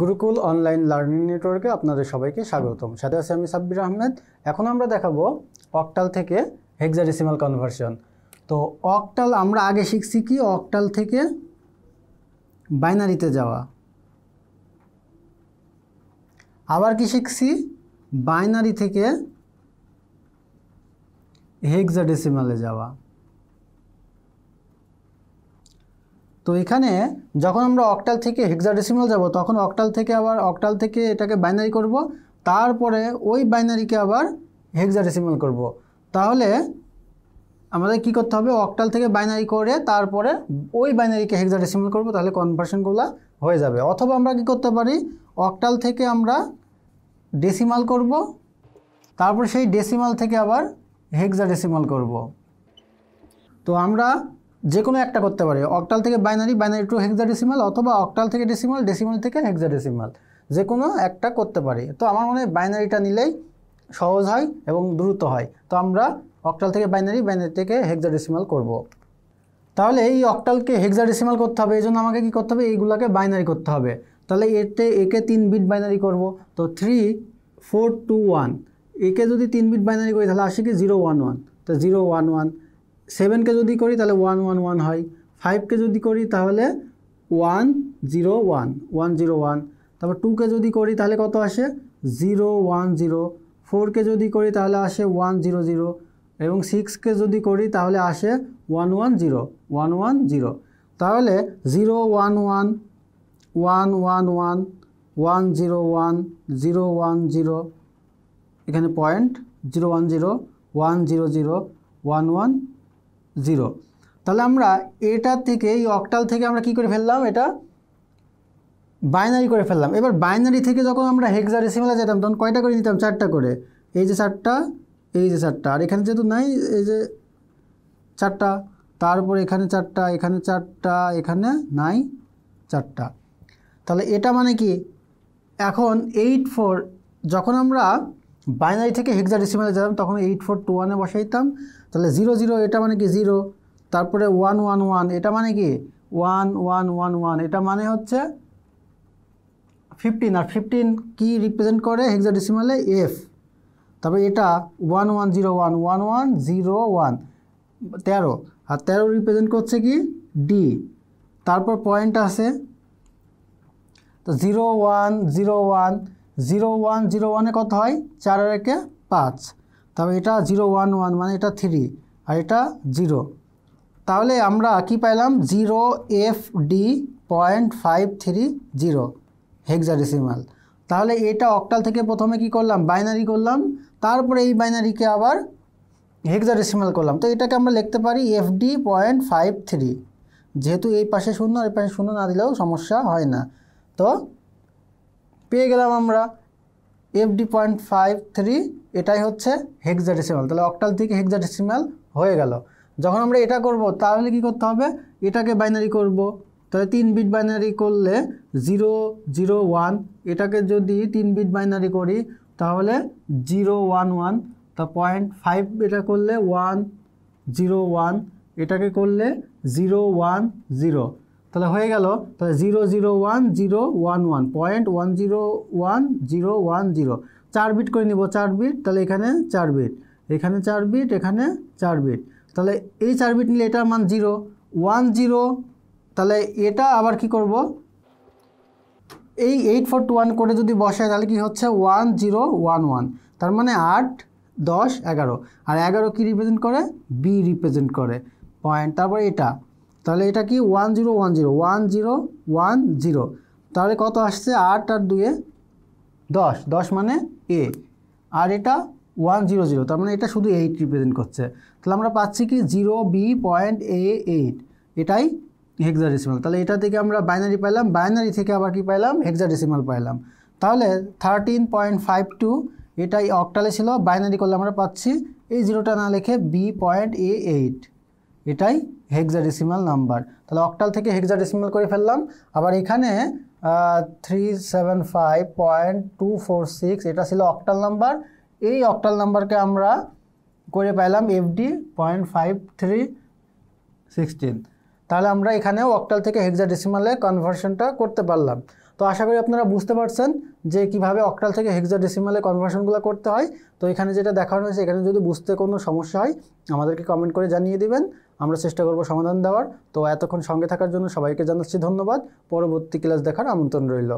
Gurukul online learning নেটওয়ার্কে আপনাদের সবাইকে স্বাগতম সাথে আছে আমি সাব্বির আহমেদ এখন আমরা দেখাবো অকটাল থেকে হেক্সারিসিমাল কনভার্সন তো অকটাল আমরা আগে শিখছি কি অকটাল থেকে বাইনারিতে যাওয়া আবার কি শিখছি বাইনারি থেকে হেক্সাডেসিমালে যাওয়া তো এখানে যখন আমরা অকটাল থেকে হেক্সাডেসিমাল যাব তখন অকটাল থেকে আবার অকটাল থেকে এটাকে বাইনারি করব তারপরে ওই বাইনারিকে আবার হেক্সাডেসিমাল করব। তাহলে আমাদের কি করতে হবে অকটাল থেকে বাইনারি করে তারপরে ওই বাইনারিকে হেক্সাডেসিমাল করব তাহলে কনভার্সনগুলো হয়ে যাবে অথবা আমরা কি করতে পারি অকটাল থেকে আমরা ডেসিমাল করব তারপর সেই ডেসিমাল থেকে আবার হেক্সাডেসিমাল করব তো আমরা যে কোনো একটা করতে পারি অকটাল থেকে বাইনারি বাইনারি টু ডেসিমাল অথবা অকটাল থেকে ডেসিমাল ডেসিমাল থেকে ডেসিমাল যে কোনো একটা করতে পারি তো আমার মনে হয় বাইনারিটা নিলেই সহজ হয় এবং দ্রুত হয় তো আমরা অকটাল থেকে বাইনারি বাইনারি থেকে ডেসিমাল করব। তাহলে এই হেক্সা ডেসিমাল করতে হবে এই জন্য আমাকে কী করতে হবে এইগুলোকে বাইনারি করতে হবে তাহলে এতে একে তিন বিট বাইনারি করব তো থ্রি ফোর টু ওয়ান একে যদি তিন বিট বাইনারি করি তাহলে আসে কি জিরো ওয়ান ওয়ান তো জিরো ওয়ান ওয়ান সেভেনকে যদি করি তাহলে ওয়ান ওয়ান ওয়ান হয় ফাইভকে যদি করি তাহলে one zero one one zero one তারপর টুকে যদি করি তাহলে কত আসে জিরো ওয়ান জিরো ফোরকে যদি করি তাহলে আসে ওয়ান জিরো জিরো এবং সিক্সকে যদি করি তাহলে আসে one one zero one one zero তাহলে zero one one one one one one zero one zero one zero এখানে point zero one zero one zero zero one one zero তাহলে আমরা এটার থেকে এই অকটাল থেকে আমরা কি করে ফেললাম এটা বাইনারি করে ফেললাম এবার বাইনারি থেকে যখন আমরা হেক্সা সিমেলা যেতাম তখন কয়টা করে নিতাম চারটা করে এই যে চারটা এই যে চারটা আর এখানে যেহেতু নাই এই যে চারটা তারপর এখানে চারটা এখানে চারটা এখানে নাই চারটা তাহলে এটা মানে কি এখন এইট ফোর যখন আমরা বাইনারি থেকে হেক্সা ডেসিমেলে যেতাম তখন এইট ফোর টু ওয়ানে বসাইতাম তাহলে জিরো জিরো এটা মানে কি জিরো তারপরে ওয়ান ওয়ান ওয়ান এটা মানে কি ওয়ান ওয়ান ওয়ান ওয়ান এটা মানে হচ্ছে ফিফটিন আর ফিফটিন কি রিপ্রেজেন্ট করে ডিসিমালে এফ তবে এটা one one zero one one one zero one তেরো আর তেরো রিপ্রেজেন্ট করছে কি ডি তারপর পয়েন্ট আছে তো zero one zero one zero one zero ওয়ানে কত হয় চার একে পাঁচ তবে এটা জিরো ওয়ান ওয়ান মানে এটা থ্রি আর এটা জিরো তাহলে আমরা কি পাইলাম zero F D point five three zero hexadecimal তাহলে এটা অক্টাল থেকে প্রথমে কি করলাম বাইনারি করলাম তারপরে এই বাইনারিকে আবার হেক্সাডেসিমাল করলাম তো এটাকে আমরা লিখতে পারি F D point five three যেহেতু এই পাশে শূন্য আর এই পাশে শূন্য না দিলেও সমস্যা হয় না তো পেয়ে গেলাম আমরা F D point five three এটাই হচ্ছে হেক্সাডেসিমাল তাহলে অক্টাল থেকে হেক্সাডেসিমাল হয়ে গেল যখন আমরা এটা করব তাহলে কি করতে হবে এটাকে বাইনারি করব তাহলে তিন বিট বাইনারি করলে জিরো জিরো ওয়ান এটাকে যদি তিন বিট বাইনারি করি তাহলে জিরো ওয়ান ওয়ান তা পয়েন্ট ফাইভ এটা করলে ওয়ান জিরো ওয়ান এটাকে করলে জিরো ওয়ান জিরো তাহলে হয়ে গেল তাহলে zero zero one zero one one point one zero one zero one zero চার বিট করে নিব চার বিট তাহলে এখানে চার বিট এখানে চার বিট এখানে চার বিট তাহলে এই চার বিট নিলে এটার মান জিরো ওয়ান জিরো তাহলে এটা আবার কি করব এই এইট ফোর টু ওয়ান করে যদি বসায় তাহলে কি হচ্ছে ওয়ান জিরো ওয়ান ওয়ান তার মানে আট দশ এগারো আর এগারো কী রিপ্রেজেন্ট করে বি রিপ্রেজেন্ট করে পয়েন্ট তারপর এটা তাহলে এটা কি one zero one zero one zero one zero তাহলে কত আসছে আট আর দুয়ে দশ দশ মানে এ আর এটা ওয়ান জিরো জিরো তার মানে এটা শুধু এইট রিপ্রেজেন্ট করছে তাহলে আমরা পাচ্ছি কি zero B point A eight এটাই হেক্সাডেসিমাল তাহলে এটা থেকে আমরা বাইনারি পাইলাম বাইনারি থেকে আবার কি পাইলাম হেক্সাডেসিমাল পাইলাম তাহলে থার্টিন পয়েন্ট ফাইভ টু এটাই অকটালে ছিল বাইনারি করলে আমরা পাচ্ছি এই জিরোটা না লিখে বি পয়েন্ট এ এইট এটাই হেক্সাডেসিমাল নাম্বার তাহলে অক্টাল থেকে হেক্সাডেসিমাল করে ফেললাম আবার এখানে three seven five point two four six এটা ছিল অক্টাল নাম্বার এই অক্টাল নাম্বারকে আমরা করে পেলাম FD point five three sixteen তাহলে আমরা এখানেও অক্টাল থেকে হেক্সাডেসিমালে কনভার্সনটা করতে পারলাম তো আশা করি আপনারা বুঝতে পারছেন যে কিভাবে অক্টাল থেকে হেক্সাডেসিমালে কনভার্সনগুলো করতে হয় তো এখানে যেটা দেখানো হয়েছে এখানে যদি বুঝতে কোনো সমস্যা হয় আমাদেরকে কমেন্ট করে জানিয়ে দেবেন আমরা চেষ্টা করব সমাধান দেওয়ার তো এতক্ষণ সঙ্গে থাকার জন্য সবাইকে জানাচ্ছি ধন্যবাদ পরবর্তী ক্লাস দেখার আমন্ত্রণ রইল